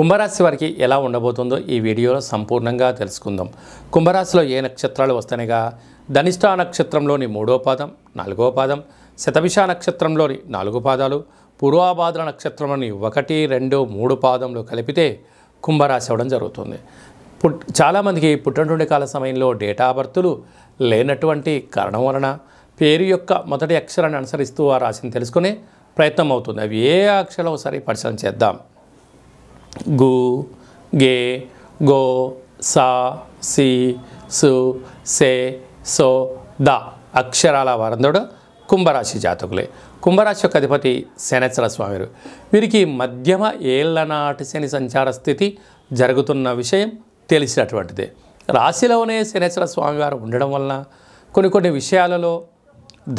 కుంభరాశి వారికి ఎలా ఉండబోతుందో ఈ వీడియోలో సంపూర్ణంగా తెలుసుకుందాం కుంభరాశిలో ఏ నక్షత్రాలు వస్తాయిగా ధనిష్ట నక్షత్రంలోని మూడో పాదం నాలుగో పాదం శతభిష నక్షత్రంలోని నాలుగు పాదాలు పూర్వాభాద్ర నక్షత్రంలోని ఒకటి రెండు మూడు పాదంలో కలిపితే కుంభరాశి అవ్వడం జరుగుతుంది పుట్ చాలామందికి పుట్టినటువంటి కాల సమయంలో డేటా బర్తులు లేనటువంటి కారణం వలన పేరు యొక్క మొదటి అక్షరాన్ని అనుసరిస్తూ ఆ రాశిని తెలుసుకునే ప్రయత్నం అవుతుంది అవి ఏ అక్షరం ఒకసారి పరిశీలన చేద్దాం గు గే గో సా సి సు సే సో ద అక్షరాల వారందోడు కుంభరాశి జాతకులే కుంభరాశి యొక్క అధిపతి శనేశ్వర స్వామివారు వీరికి మధ్యమ ఏళ్లనాటి శని సంచార స్థితి జరుగుతున్న విషయం తెలిసినటువంటిదే రాశిలోనే శనేశ్వర స్వామివారు ఉండడం వలన కొన్ని కొన్ని విషయాలలో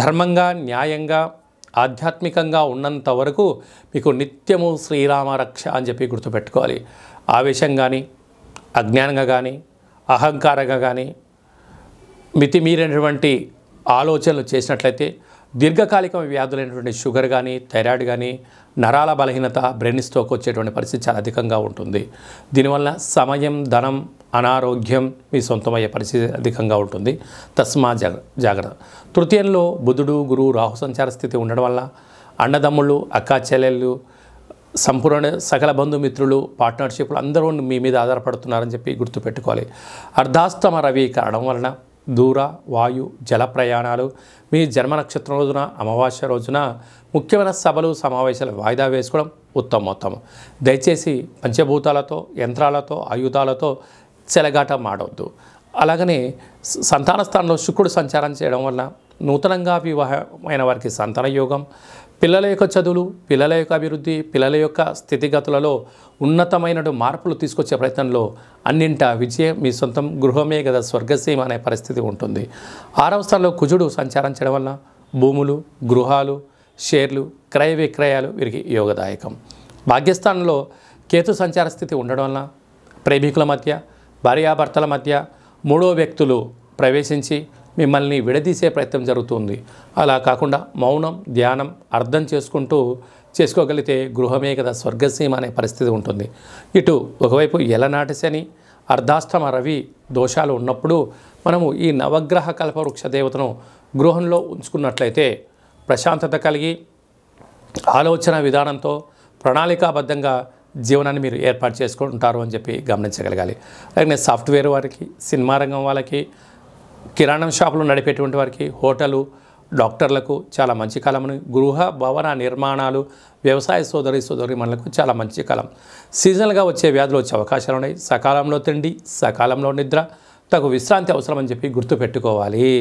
ధర్మంగా న్యాయంగా ఆధ్యాత్మికంగా ఉన్నంత వరకు మీకు నిత్యము శ్రీరామ రక్ష అని చెప్పి గుర్తుపెట్టుకోవాలి ఆవేశం కానీ అజ్ఞానంగా కానీ అహంకారంగా కానీ మితిమీరినటువంటి ఆలోచనలు చేసినట్లయితే దీర్ఘకాలిక వ్యాధులైనటువంటి షుగర్ కానీ థైరాయిడ్ కానీ నరాల బలహీనత బ్రెయిన్ స్ట్రోక్ వచ్చేటువంటి పరిస్థితి చాలా అధికంగా ఉంటుంది దీనివల్ల సమయం ధనం అనారోగ్యం మీ సొంతమయ్యే పరిస్థితి అధికంగా ఉంటుంది తస్మా జాగ జాగ్రత్త తృతీయంలో బుధుడు గురువు రాహు సంచార స్థితి ఉండడం వల్ల అన్నదమ్ముళ్ళు అక్కా చెల్లెళ్ళు సంపూర్ణ సకల బంధుమిత్రులు పార్ట్నర్షిప్లు అందరూ మీ మీద ఆధారపడుతున్నారని చెప్పి గుర్తుపెట్టుకోవాలి అర్ధాస్తమ రవి కారణం వలన దూర వాయు జల ప్రయాణాలు మీ జన్మ నక్షత్రం రోజున అమావాస్య రోజున ముఖ్యమైన సభలు సమావేశాలు వాయిదా వేసుకోవడం ఉత్తమోత్తమం దయచేసి పంచభూతాలతో యంత్రాలతో ఆయుధాలతో చెలగాట మాడవద్దు అలాగనే సంతాన స్థానంలో శుక్రుడు సంచారం చేయడం వల్ల నూతనంగా వివాహమైన వారికి సంతాన యోగం పిల్లల యొక్క చదువులు పిల్లల యొక్క అభివృద్ధి పిల్లల యొక్క స్థితిగతులలో ఉన్నతమైన మార్పులు తీసుకొచ్చే ప్రయత్నంలో అన్నింట విజయం మీ సొంతం గృహమే కదా స్వర్గసీమ అనే పరిస్థితి ఉంటుంది ఆరవ స్థానంలో కుజుడు సంచారం చేయడం వల్ల భూములు గృహాలు షేర్లు క్రయ విక్రయాలు వీరికి యోగదాయకం భాగ్యస్థానంలో కేతు సంచార స్థితి ఉండడం వల్ల ప్రేమికుల మధ్య భార్యాభర్తల మధ్య మూడో వ్యక్తులు ప్రవేశించి మిమ్మల్ని విడదీసే ప్రయత్నం జరుగుతుంది అలా కాకుండా మౌనం ధ్యానం అర్థం చేసుకుంటూ చేసుకోగలిగితే గృహమే కదా స్వర్గసీమ అనే పరిస్థితి ఉంటుంది ఇటు ఒకవైపు శని అర్ధాష్టమ రవి దోషాలు ఉన్నప్పుడు మనము ఈ నవగ్రహ కల్పవృక్ష దేవతను గృహంలో ఉంచుకున్నట్లయితే ప్రశాంతత కలిగి ఆలోచన విధానంతో ప్రణాళికాబద్ధంగా జీవనాన్ని మీరు ఏర్పాటు చేసుకుంటారు అని చెప్పి గమనించగలగాలి అలాగే సాఫ్ట్వేర్ వారికి సినిమా రంగం వాళ్ళకి కిరాణం షాపులు నడిపేటువంటి వారికి హోటలు డాక్టర్లకు చాలా మంచి కాలం గృహ భవన నిర్మాణాలు వ్యవసాయ సోదరి సోదరి మనలకు చాలా మంచి కాలం సీజనల్గా వచ్చే వ్యాధులు వచ్చే అవకాశాలు ఉన్నాయి సకాలంలో తిండి సకాలంలో నిద్ర తగు విశ్రాంతి అవసరమని చెప్పి గుర్తుపెట్టుకోవాలి